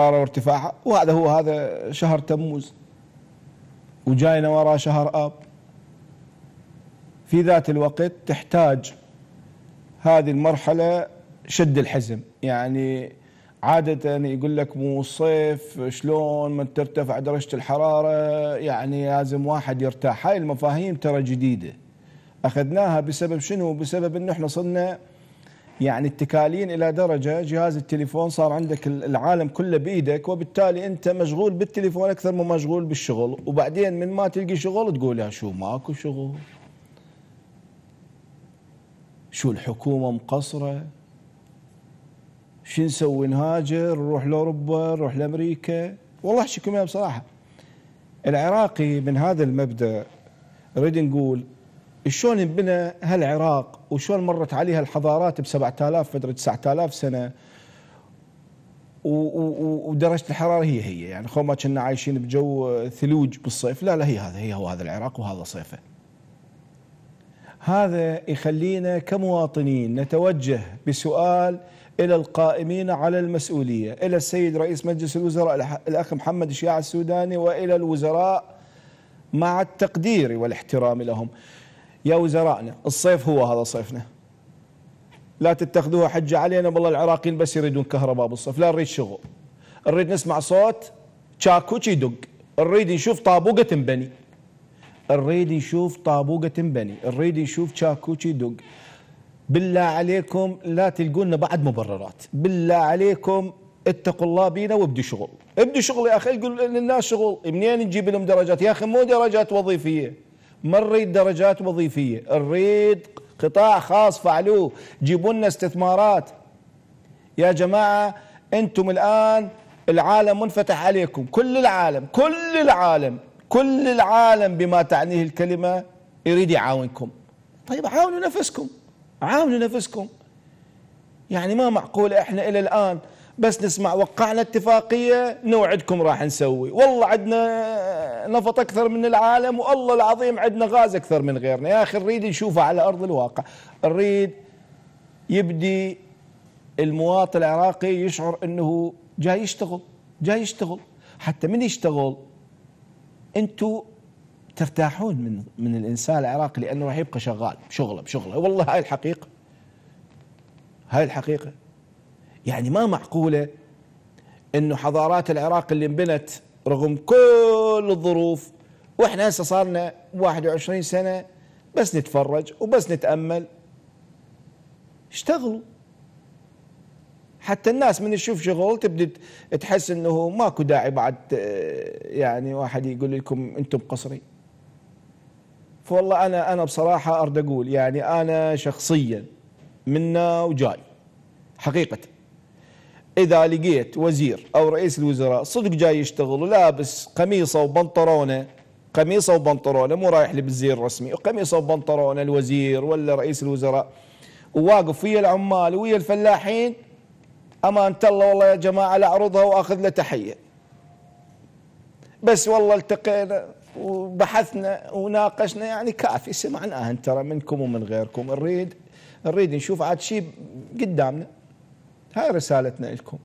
الحرارة وارتفاعها وهذا هو هذا شهر تموز وجاينا وراه شهر آب في ذات الوقت تحتاج هذه المرحلة شد الحزم يعني عادة يقول لك مو الصيف شلون من ترتفع درجة الحرارة يعني لازم واحد يرتاح هاي المفاهيم ترى جديدة أخذناها بسبب شنو بسبب أن احنا صرنا يعني اتكالين الى درجه جهاز التليفون صار عندك العالم كله بايدك وبالتالي انت مشغول بالتليفون اكثر من مشغول بالشغل وبعدين من ما تلقي شغل تقول يا شو ماكو شغل شو الحكومه مقصره شو نسوي نهاجر نروح لاوروبا نروح لامريكا والله احكيكم بصراحه العراقي من هذا المبدا نريد نقول شلون انبنى هالعراق وشلون مرت عليها الحضارات ب 7000 مدري 9000 سنه ودرجه الحراره هي هي يعني خو ما كنا عايشين بجو ثلوج بالصيف لا لا هي هذا هي هو هذا العراق وهذا صيفه هذا يخلينا كمواطنين نتوجه بسؤال إلى القائمين على المسؤولية إلى السيد رئيس مجلس الوزراء الأخ محمد الشيع السوداني وإلى الوزراء مع التقدير والاحترام لهم يا وزرائنا الصيف هو هذا صيفنا لا تتخذوها حجة علينا والله العراقيين بس يريدون كهرباء بالصيف لا نريد شغل نريد نسمع صوت تشاكوتش يدق نريد نشوف طابوقة تنبني نريد نشوف طابوقة تنبني نريد نشوف تشاكوتش يدق بالله عليكم لا تلقونا بعد مبررات بالله عليكم اتقوا الله بينا وابدي شغل ابدي شغل يا اخي قول للناس شغل منين نجيب لهم درجات يا اخي مو درجات وظيفيه ما نريد درجات وظيفية نريد قطاع خاص فعلوه جيبوا لنا استثمارات يا جماعة أنتم الآن العالم منفتح عليكم كل العالم كل العالم كل العالم بما تعنيه الكلمة يريد يعاونكم طيب عاونوا نفسكم عاونوا نفسكم يعني ما معقول احنا الى الان بس نسمع وقعنا اتفاقية نوعدكم راح نسوي والله عندنا نفط أكثر من العالم والله العظيم عندنا غاز أكثر من غيرنا يا أخي نريد نشوفه على أرض الواقع نريد يبدي المواطن العراقي يشعر أنه جاي يشتغل جاي يشتغل حتى من يشتغل أنتوا ترتاحون من من الإنسان العراقي لأنه راح يبقى شغال بشغله بشغله والله هاي الحقيقة هاي الحقيقة يعني ما معقولة انه حضارات العراق اللي انبنت رغم كل الظروف واحنا هسه صارنا 21 سنة بس نتفرج وبس نتأمل اشتغلوا حتى الناس من تشوف شغل تبدي تحس انه ماكو داعي بعد آه، يعني واحد يقول لكم انتم قصري فوالله انا انا بصراحه ارد اقول يعني انا شخصيا منا وجاي حقيقه إذا لقيت وزير أو رئيس الوزراء صدق جاي يشتغل ولابس قميصه وبنطرونه قميصه وبنطرونه مو رايح لبالزير الرسمي قميصه وبنطرونه الوزير ولا رئيس الوزراء وواقف ويا العمال ويا الفلاحين أمانة الله والله يا جماعة لا أعرضها وأخذ له تحية بس والله التقينا وبحثنا وناقشنا يعني كافي سمعناها ترى منكم ومن غيركم نريد نريد نشوف عاد شيء قدامنا هاي رسالتنا لكم